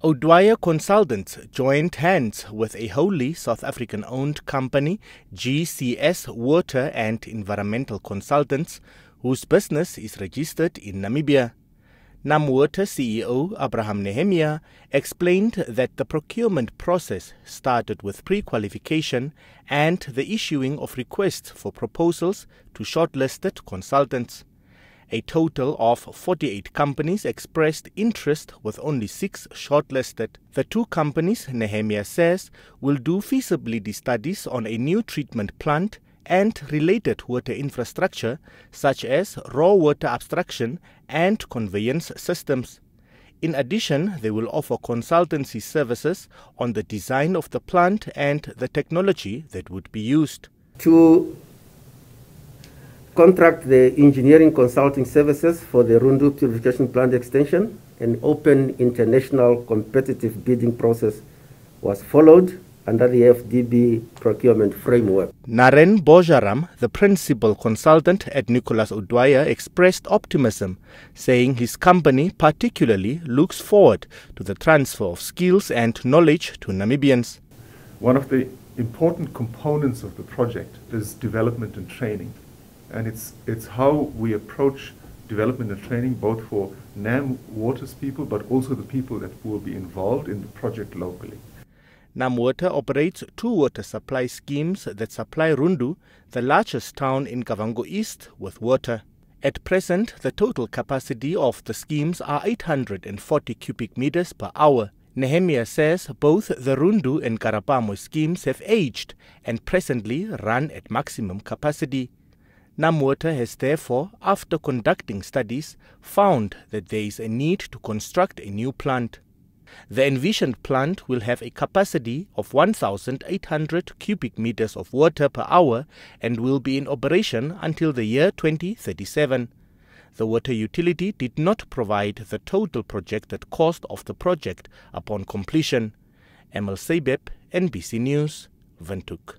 O'Dwyer Consultants joined hands with a wholly South African owned company, GCS Water and Environmental Consultants, whose business is registered in Namibia. NamWater CEO Abraham Nehemia explained that the procurement process started with pre qualification and the issuing of requests for proposals to shortlisted consultants. A total of 48 companies expressed interest with only six shortlisted. The two companies, Nehemia says, will do feasibility studies on a new treatment plant and related water infrastructure such as raw water abstraction and conveyance systems. In addition, they will offer consultancy services on the design of the plant and the technology that would be used. To contract the engineering consulting services for the Rundu purification plant extension. An open international competitive bidding process was followed under the FDB procurement framework. Naren Bojaram, the principal consultant at Nicholas Udwaya, expressed optimism, saying his company particularly looks forward to the transfer of skills and knowledge to Namibians. One of the important components of the project is development and training and it's, it's how we approach development and training both for NAM Waters people but also the people that will be involved in the project locally. NAM Water operates two water supply schemes that supply Rundu, the largest town in Kavango East, with water. At present, the total capacity of the schemes are 840 cubic meters per hour. Nehemia says both the Rundu and Karapamo schemes have aged and presently run at maximum capacity. NAMWATER has therefore, after conducting studies, found that there is a need to construct a new plant. The envisioned plant will have a capacity of 1,800 cubic meters of water per hour and will be in operation until the year 2037. The water utility did not provide the total projected cost of the project upon completion. Emil Seibep, NBC News, Ventuk.